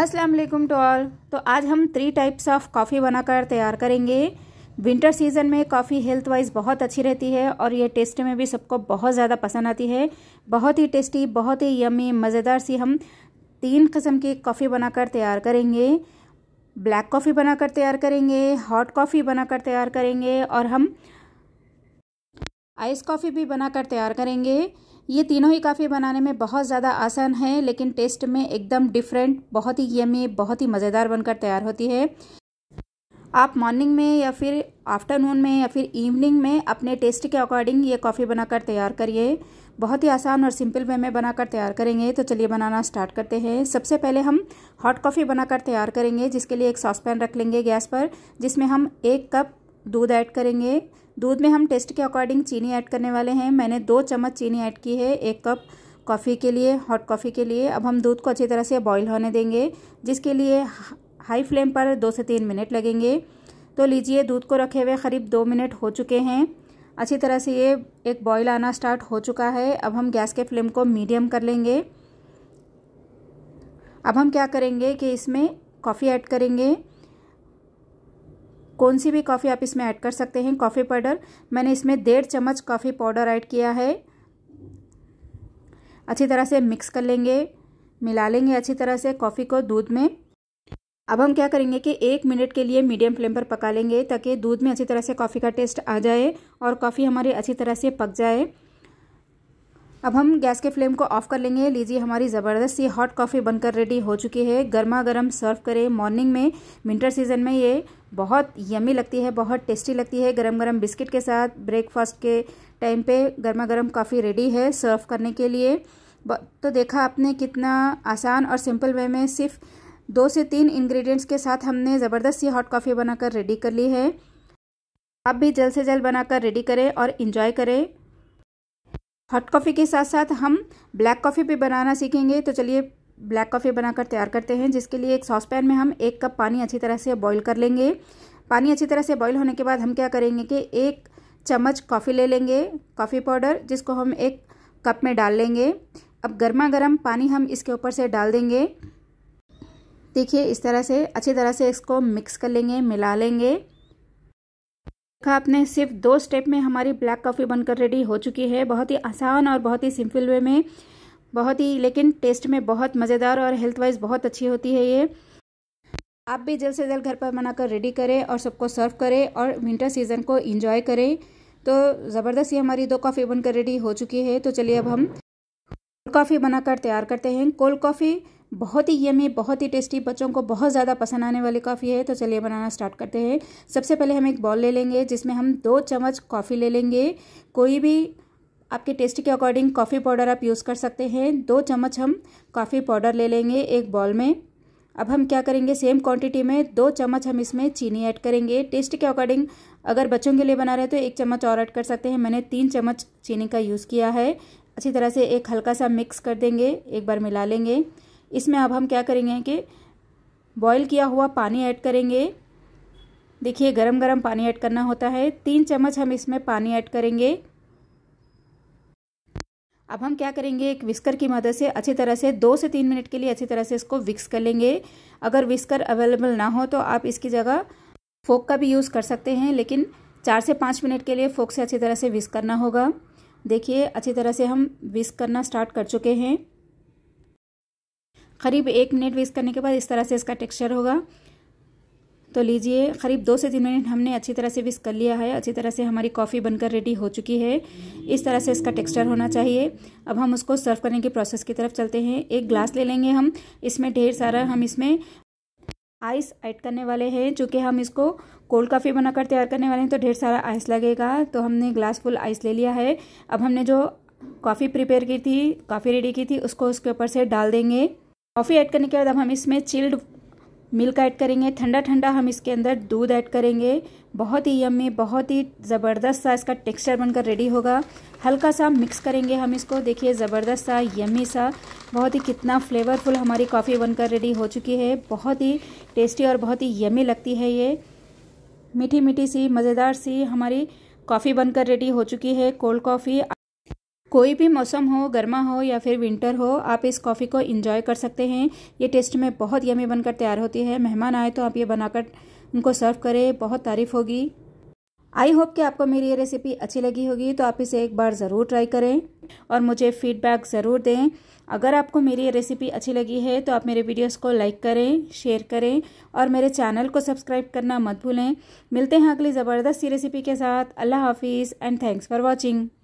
अस्सलाम वालेकुम to all तो आज हम थ्री टाइप्स ऑफ कॉफ़ी बनाकर तैयार करेंगे विंटर सीजन में कॉफ़ी हेल्थ वाइज बहुत अच्छी रहती है और ये टेस्ट में भी सबको बहुत ज़्यादा पसंद आती है बहुत ही टेस्टी बहुत ही यमी मज़ेदार सी हम तीन किस्म की कॉफ़ी बनाकर तैयार करेंगे ब्लैक कॉफ़ी बनाकर तैयार करेंगे हॉट कॉफ़ी बनाकर तैयार करेंगे और हम आइस कॉफ़ी भी बनाकर तैयार करेंगे ये तीनों ही काफ़ी बनाने में बहुत ज़्यादा आसान है लेकिन टेस्ट में एकदम डिफरेंट बहुत ही यमी बहुत ही मज़ेदार बनकर तैयार होती है आप मॉर्निंग में या फिर आफ्टरनून में या फिर इवनिंग में अपने टेस्ट के अकॉर्डिंग ये कॉफ़ी बनाकर तैयार करिए बहुत ही आसान और सिंपल वे में बनाकर तैयार करेंगे तो चलिए बनाना स्टार्ट करते हैं सबसे पहले हम हॉट कॉफ़ी बनाकर तैयार करेंगे जिसके लिए एक सॉस पैन रख लेंगे गैस पर जिसमें हम एक कप दूध ऐड करेंगे दूध में हम टेस्ट के अकॉर्डिंग चीनी ऐड करने वाले हैं मैंने दो चम्मच चीनी ऐड की है एक कप कॉफ़ी के लिए हॉट कॉफ़ी के लिए अब हम दूध को अच्छी तरह से बॉईल होने देंगे जिसके लिए हाई फ्लेम पर दो से तीन मिनट लगेंगे तो लीजिए दूध को रखे हुए करीब दो मिनट हो चुके हैं अच्छी तरह से ये एक बॉईल आना स्टार्ट हो चुका है अब हम गैस के फ्लेम को मीडियम कर लेंगे अब हम क्या करेंगे कि इसमें कॉफ़ी ऐड करेंगे कौन सी भी कॉफ़ी आप इसमें ऐड कर सकते हैं कॉफ़ी पाउडर मैंने इसमें डेढ़ चम्मच कॉफ़ी पाउडर ऐड किया है अच्छी तरह से मिक्स कर लेंगे मिला लेंगे अच्छी तरह से कॉफ़ी को दूध में अब हम क्या करेंगे कि एक मिनट के लिए मीडियम फ्लेम पर पका लेंगे ताकि दूध में अच्छी तरह से कॉफ़ी का टेस्ट आ जाए और कॉफ़ी हमारी अच्छी तरह से पक जाए अब हम गैस के फ्लेम को ऑफ कर लेंगे लीजिए हमारी ज़बरदस्त ये हॉट कॉफ़ी बनकर रेडी हो चुकी है गर्मा गर्म सर्व करें मॉर्निंग में विंटर सीजन में ये बहुत यमी लगती है बहुत टेस्टी लगती है गरम गरम बिस्किट के साथ ब्रेकफास्ट के टाइम पे गर्मा गर्म कॉफ़ी रेडी है सर्व करने के लिए तो देखा आपने कितना आसान और सिंपल वे में सिर्फ दो से तीन इन्ग्रीडियंट्स के साथ हमने ज़बरदस्त ये हॉट कॉफ़ी बनाकर रेडी कर ली है आप भी जल्द से जल्द बनाकर रेडी करें और इन्जॉय करें हॉट कॉफ़ी के साथ साथ हम ब्लैक कॉफ़ी भी बनाना सीखेंगे तो चलिए ब्लैक कॉफ़ी बनाकर तैयार करते हैं जिसके लिए एक सॉस पैन में हम एक कप पानी अच्छी तरह से बॉईल कर लेंगे पानी अच्छी तरह से बॉईल होने के बाद हम क्या करेंगे कि एक चम्मच कॉफ़ी ले लेंगे कॉफ़ी पाउडर जिसको हम एक कप में डाल लेंगे अब गर्मा गर्म पानी हम इसके ऊपर से डाल देंगे देखिए इस तरह से अच्छी तरह से इसको मिक्स कर लेंगे मिला लेंगे देखा आपने सिर्फ दो स्टेप में हमारी ब्लैक कॉफ़ी बनकर रेडी हो चुकी है बहुत ही आसान और बहुत ही सिंपल वे में बहुत ही लेकिन टेस्ट में बहुत मज़ेदार और हेल्थ वाइज बहुत अच्छी होती है ये आप भी जल्द से जल्द घर पर बनाकर रेडी करें और सबको सर्व करें और विंटर सीज़न को इंजॉय करें तो ज़बरदस्त ये हमारी दो कॉफ़ी बनकर रेडी हो चुकी है तो चलिए अब हम कोल्ड कॉफ़ी बनाकर तैयार करते हैं कोल्ड कॉफ़ी बहुत ही यमी बहुत ही टेस्टी बच्चों को बहुत ज़्यादा पसंद आने वाली कॉफ़ी है तो चलिए बनाना स्टार्ट करते हैं सबसे पहले हम एक बॉल ले लेंगे जिसमें हम दो चम्मच कॉफ़ी ले लेंगे कोई भी आपके टेस्ट के अकॉर्डिंग कॉफ़ी पाउडर आप यूज़ कर सकते हैं दो चम्मच हम कॉफ़ी पाउडर ले लेंगे एक बॉल में अब हम क्या करेंगे सेम क्वांटिटी में दो चम्मच हम इसमें चीनी ऐड करेंगे टेस्ट के अकॉर्डिंग अगर बच्चों के लिए बना रहे हैं तो एक चम्मच और ऐड कर सकते हैं मैंने तीन चम्मच चीनी का यूज़ किया है अच्छी तरह से एक हल्का सा मिक्स कर देंगे एक बार मिला लेंगे इसमें अब हम क्या करेंगे कि बॉईल किया हुआ पानी ऐड करेंगे देखिए गरम गरम पानी ऐड करना होता है तीन चम्मच हम इसमें पानी ऐड करेंगे अब हम क्या करेंगे एक विस्कर की मदद से अच्छी तरह से दो से तीन मिनट के लिए अच्छी तरह से इसको विक्स कर लेंगे अगर विस्कर अवेलेबल ना हो तो आप इसकी जगह फोक का भी यूज़ कर सकते हैं लेकिन चार से पाँच मिनट के लिए फोक से अच्छी तरह से विस्क करना होगा देखिए अच्छी तरह से हम विस्क करना स्टार्ट कर चुके हैं करीब एक मिनट वेस्ट करने के बाद इस तरह से इसका टेक्सचर होगा तो लीजिए करीब दो से तीन मिनट हमने अच्छी तरह से विस्क कर लिया है अच्छी तरह से हमारी कॉफ़ी बनकर रेडी हो चुकी है इस तरह से इसका टेक्सचर होना चाहिए अब हम उसको सर्व करने के प्रोसेस की तरफ चलते हैं एक ग्लास ले लेंगे हम इसमें ढेर सारा हम इसमें आइस ऐड करने वाले हैं चूँकि हम इसको कोल्ड कॉफ़ी बनाकर तैयार करने वाले हैं तो ढेर सारा आइस लगेगा तो हमने ग्लास फुल आइस ले लिया है अब हमने जो कॉफ़ी प्रिपेयर की थी कॉफ़ी रेडी की थी उसको उसके ऊपर से डाल देंगे कॉफ़ी ऐड करने के बाद अब हम इसमें चिल्ड मिल्क ऐड करेंगे ठंडा ठंडा हम इसके अंदर दूध ऐड करेंगे बहुत ही यम्मी बहुत ही ज़बरदस्त सा इसका टेक्सचर बनकर रेडी होगा हल्का सा मिक्स करेंगे हम इसको देखिए ज़बरदस्त सा यम्मी सा बहुत ही कितना फ्लेवरफुल हमारी कॉफ़ी बनकर रेडी हो चुकी है बहुत ही टेस्टी और बहुत ही यम्मी लगती है ये मीठी मीठी सी मज़ेदार सी हमारी कॉफ़ी बनकर रेडी हो चुकी है कोल्ड कॉफ़ी कोई भी मौसम हो गर्मा हो या फिर विंटर हो आप इस कॉफ़ी को इंजॉय कर सकते हैं ये टेस्ट में बहुत यमी बनकर तैयार होती है मेहमान आए तो आप ये बनाकर उनको सर्व करें बहुत तारीफ होगी आई होप कि आपको मेरी ये रेसिपी अच्छी लगी होगी तो आप इसे एक बार ज़रूर ट्राई करें और मुझे फीडबैक ज़रूर दें अगर आपको मेरी ये रेसिपी अच्छी लगी है तो आप मेरे वीडियोस को लाइक करें शेयर करें और मेरे चैनल को सब्सक्राइब करना मत भूलें मिलते हैं अगली ज़बरदस्त रेसिपी के साथ अल्लाह हाफिज़ एंड थैंक्स फॉर वॉचिंग